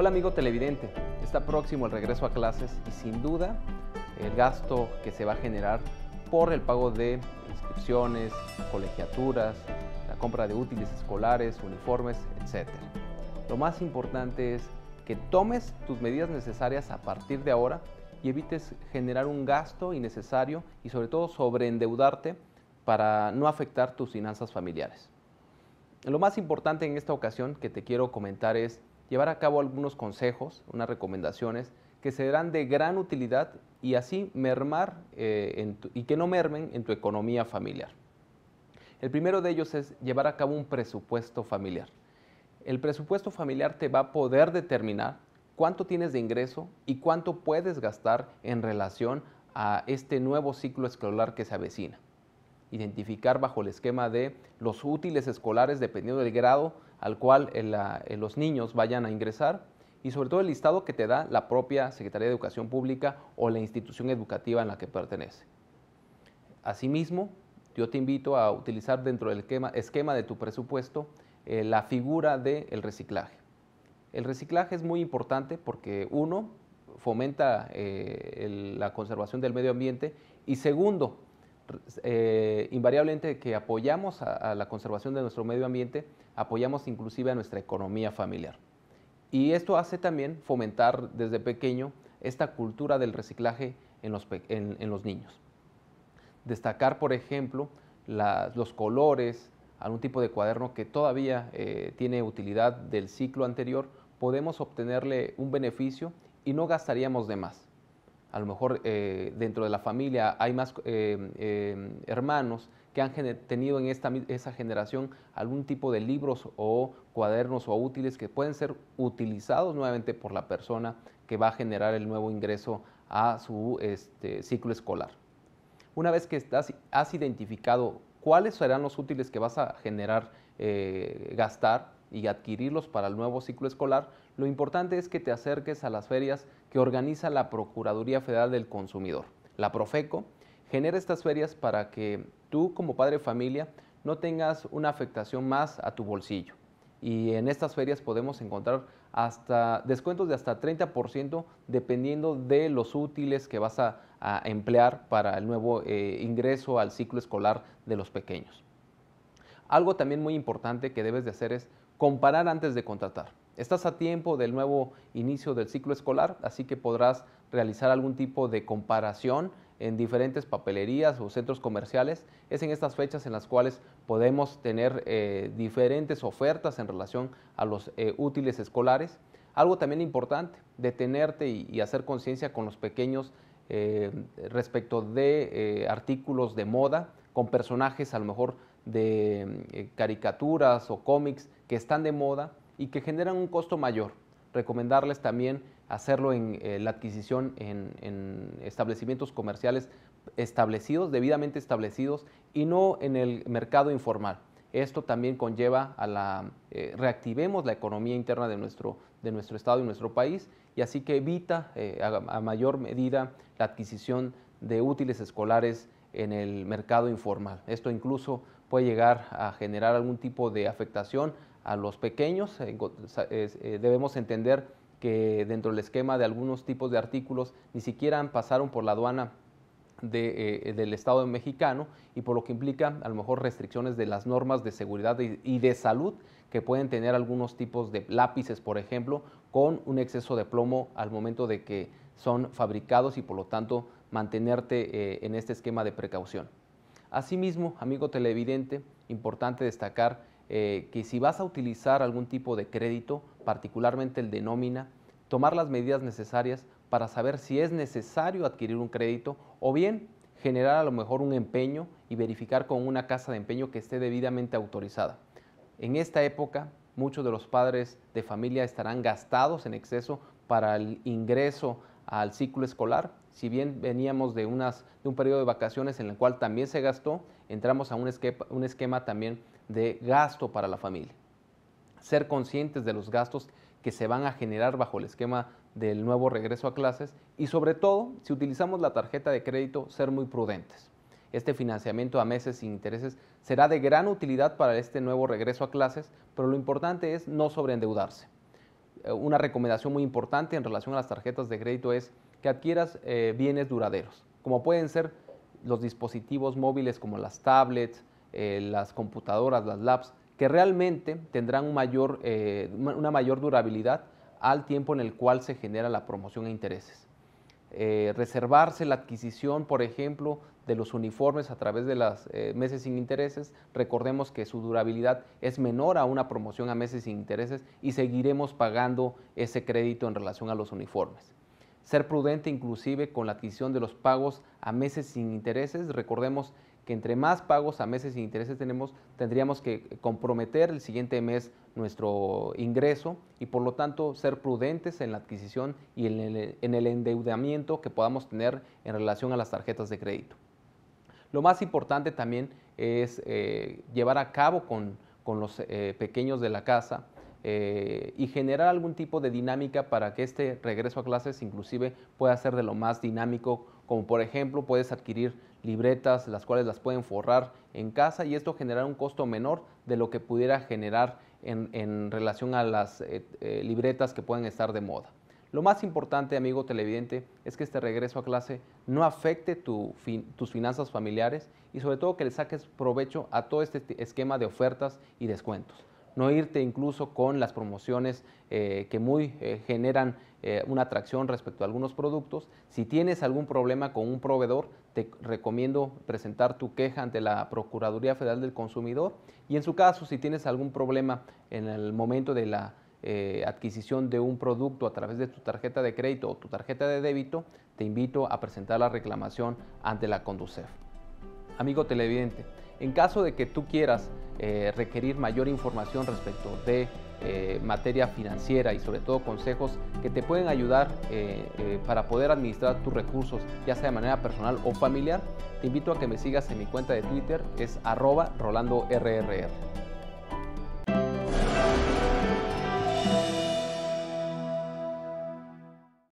Hola amigo televidente, está próximo el regreso a clases y sin duda el gasto que se va a generar por el pago de inscripciones, colegiaturas, la compra de útiles escolares, uniformes, etc. Lo más importante es que tomes tus medidas necesarias a partir de ahora y evites generar un gasto innecesario y sobre todo sobreendeudarte para no afectar tus finanzas familiares. Lo más importante en esta ocasión que te quiero comentar es llevar a cabo algunos consejos, unas recomendaciones que serán de gran utilidad y así mermar eh, y que no mermen en tu economía familiar. El primero de ellos es llevar a cabo un presupuesto familiar. El presupuesto familiar te va a poder determinar cuánto tienes de ingreso y cuánto puedes gastar en relación a este nuevo ciclo escolar que se avecina. Identificar bajo el esquema de los útiles escolares dependiendo del grado al cual eh, eh, los niños vayan a ingresar y sobre todo el listado que te da la propia Secretaría de Educación Pública o la institución educativa en la que pertenece. Asimismo, yo te invito a utilizar dentro del esquema, de tu presupuesto eh, la figura del reciclaje. El reciclaje es muy importante porque uno, fomenta la conservación del medio ambiente y segundo, eh, invariablemente que apoyamos a, la conservación de nuestro medio ambiente, apoyamos inclusive a nuestra economía familiar. Y esto hace también fomentar desde pequeño esta cultura del reciclaje en los, niños. Destacar, por ejemplo, los colores, a algún tipo de cuaderno que todavía eh, tiene utilidad del ciclo anterior, podemos obtenerle un beneficio y no gastaríamos de más a lo mejor eh, dentro de la familia hay más eh, eh, hermanos que han tenido en esta, esa generación algún tipo de libros o cuadernos o útiles que pueden ser utilizados nuevamente por la persona que va a generar el nuevo ingreso a su este, ciclo escolar. Una vez que estás, has identificado cuáles serán los útiles que vas a generar, gastar, y adquirirlos para el nuevo ciclo escolar, lo importante es que te acerques a las ferias que organiza la Procuraduría Federal del Consumidor. La Profeco genera estas ferias para que tú como padre de familia no tengas una afectación más a tu bolsillo. Y en estas ferias podemos encontrar hasta descuentos de hasta 30% dependiendo de los útiles que vas a, emplear para el nuevo eh, ingreso al ciclo escolar de los pequeños. Algo también muy importante que debes de hacer es comparar antes de contratar. Estás a tiempo del nuevo inicio del ciclo escolar, así que podrás realizar algún tipo de comparación en diferentes papelerías o centros comerciales. Es en estas fechas en las cuales podemos tener eh, diferentes ofertas en relación a los eh, útiles escolares. Algo también importante, detenerte y, hacer conciencia con los pequeños eh, respecto de artículos de moda con personajes a lo mejor de eh, caricaturas o cómics que están de moda y que generan un costo mayor. Recomendarles también hacerlo en eh, la adquisición en, establecimientos comerciales establecidos, debidamente establecidos, y no en el mercado informal. Esto también conlleva a la eh, reactivemos la economía interna de nuestro, de nuestro estado y nuestro país, y así que evita a mayor medida la adquisición de útiles escolares en el mercado informal. Esto incluso puede llegar a generar algún tipo de afectación a los pequeños. Eh, eh, debemos entender que dentro del esquema de algunos tipos de artículos ni siquiera pasaron por la aduana de, eh, del Estado mexicano y por lo que implica a lo mejor restricciones de las normas de seguridad y de salud que pueden tener algunos tipos de lápices, por ejemplo, con un exceso de plomo al momento de que son fabricados y por lo tanto mantenerte eh, en este esquema de precaución. Asimismo, amigo televidente, importante destacar eh, que si vas a utilizar algún tipo de crédito, particularmente el de nómina, tomar las medidas necesarias para saber si es necesario adquirir un crédito o bien generar a lo mejor un empeño y verificar con una casa de empeño que esté debidamente autorizada. En esta época, muchos de los padres de familia estarán gastados en exceso para el ingreso al ciclo escolar. Si bien veníamos de, de un periodo de vacaciones en el cual también se gastó, entramos a un esquema, un esquema también de gasto para la familia. Ser conscientes de los gastos que se van a generar bajo el esquema del nuevo regreso a clases y sobre todo, si utilizamos la tarjeta de crédito, ser muy prudentes. Este financiamiento a meses sin intereses será de gran utilidad para este nuevo regreso a clases, pero lo importante es no sobreendeudarse. Eh, una recomendación muy importante en relación a las tarjetas de crédito es que adquieras eh, bienes duraderos, como pueden ser los dispositivos móviles como las tablets, eh, las computadoras, las labs, que realmente tendrán una mayor durabilidad al tiempo en el cual se genera la promoción e intereses. Eh, reservarse la adquisición, por ejemplo, de los uniformes a través de las eh, meses sin intereses. Recordemos que su durabilidad es menor a una promoción a meses sin intereses y seguiremos pagando ese crédito en relación a los uniformes. Ser prudente inclusive con la adquisición de los pagos a meses sin intereses. Recordemos entre más pagos a meses y intereses tenemos, tendríamos que comprometer el siguiente mes nuestro ingreso y por lo tanto ser prudentes en la adquisición y en el, endeudamiento que podamos tener en relación a las tarjetas de crédito. Lo más importante también es eh, llevar a cabo con, los eh, pequeños de la casa eh, y generar algún tipo de dinámica para que este regreso a clases inclusive pueda ser de lo más dinámico, como por ejemplo puedes adquirir libretas, las cuales las pueden forrar en casa y esto generará un costo menor de lo que pudiera generar en, relación a las eh, eh, libretas que pueden estar de moda. Lo más importante, amigo televidente, es que este regreso a clase no afecte tus finanzas familiares y sobre todo que le saques provecho a todo este esquema de ofertas y descuentos no irte incluso con las promociones eh, que muy eh, generan eh, una atracción respecto a algunos productos. Si tienes algún problema con un proveedor, te recomiendo presentar tu queja ante la Procuraduría Federal del Consumidor y en su caso, si tienes algún problema en el momento de la adquisición de un producto a través de tu tarjeta de crédito o tu tarjeta de débito, te invito a presentar la reclamación ante la Conducef. Amigo televidente, en caso de que tú quieras eh, requerir mayor información respecto de eh, materia financiera y sobre todo consejos que te pueden ayudar eh, para poder administrar tus recursos, ya sea de manera personal o familiar, te invito a que me sigas en mi cuenta de Twitter, es arroba rolandorrr.